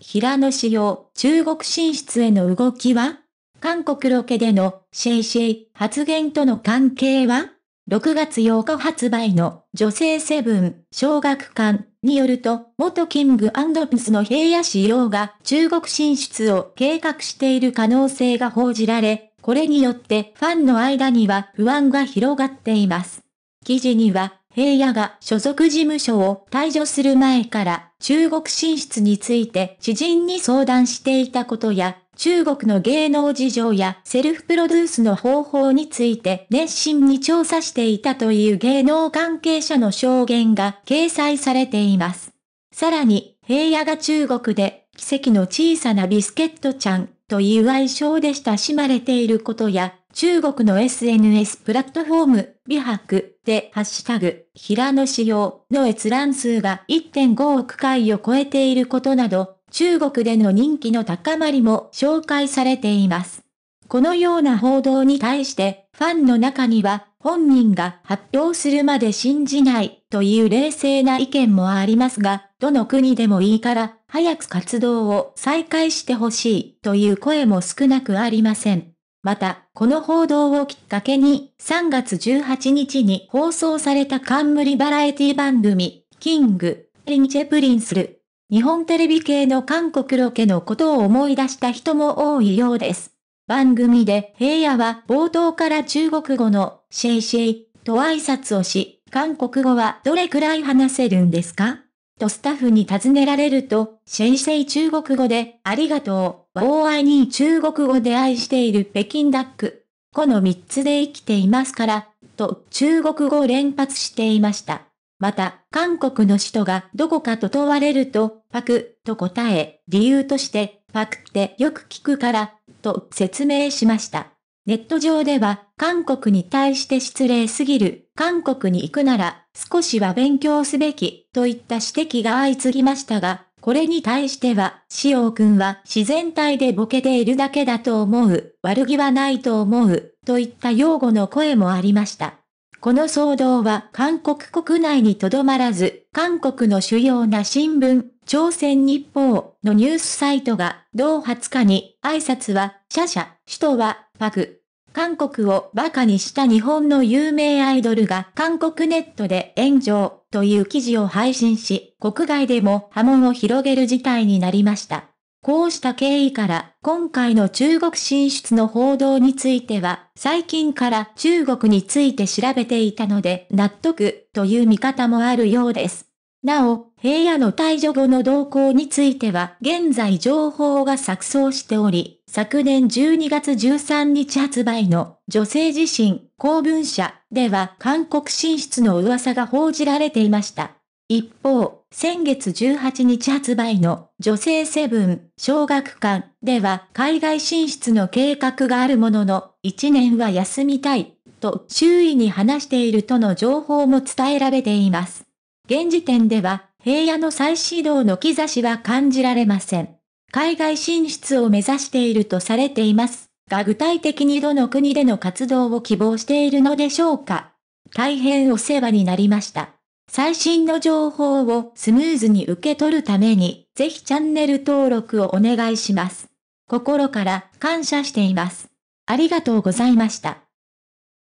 平野紫耀、中国進出への動きは韓国ロケでのシェイシェイ発言との関係は ?6 月8日発売の女性セブン小学館によると、元キングピスの平野紫耀が中国進出を計画している可能性が報じられ、これによってファンの間には不安が広がっています。記事には、平野が所属事務所を退所する前から中国進出について知人に相談していたことや、中国の芸能事情やセルフプロデュースの方法について熱心に調査していたという芸能関係者の証言が掲載されています。さらに、平野が中国で奇跡の小さなビスケットちゃんという愛称で親しまれていることや、中国の SNS プラットフォーム、美白でハッシュタグ、平野仕様の閲覧数が1.5億回を超えていることなど、中国での人気の高まりも紹介されています。このような報道に対して、ファンの中には、本人が発表するまで信じないという冷静な意見もありますが、どの国でもいいから、早く活動を再開してほしいという声も少なくありません。また、この報道をきっかけに、3月18日に放送された冠バラエティ番組、キング、リンチェプリンスル。日本テレビ系の韓国ロケのことを思い出した人も多いようです。番組で平野は冒頭から中国語のシェイシェイと挨拶をし、韓国語はどれくらい話せるんですかとスタッフに尋ねられると、シェイシェイ中国語で、ありがとう、ワオアイニー中国語で愛している北京ダック。この3つで生きていますから、と中国語を連発していました。また、韓国の首都がどこかと問われると、パクと答え、理由として、パクってよく聞くから、と説明しました。ネット上では、韓国に対して失礼すぎる、韓国に行くなら、少しは勉強すべき、といった指摘が相次ぎましたが、これに対しては、塩くんは自然体でボケているだけだと思う、悪気はないと思う、といった擁護の声もありました。この騒動は韓国国内にとどまらず、韓国の主要な新聞、朝鮮日報のニュースサイトが、同20日に、挨拶は、シャシャ、首都は、パク、韓国を馬鹿にした日本の有名アイドルが韓国ネットで炎上という記事を配信し、国外でも波紋を広げる事態になりました。こうした経緯から、今回の中国進出の報道については、最近から中国について調べていたので、納得という見方もあるようです。なお、平野の退場後の動向については、現在情報が錯綜しており、昨年12月13日発売の女性自身公文社では韓国進出の噂が報じられていました。一方、先月18日発売の女性セブン小学館では海外進出の計画があるものの1年は休みたいと周囲に話しているとの情報も伝えられています。現時点では平野の再始動の兆しは感じられません。海外進出を目指しているとされていますが具体的にどの国での活動を希望しているのでしょうか大変お世話になりました。最新の情報をスムーズに受け取るために、ぜひチャンネル登録をお願いします。心から感謝しています。ありがとうございました。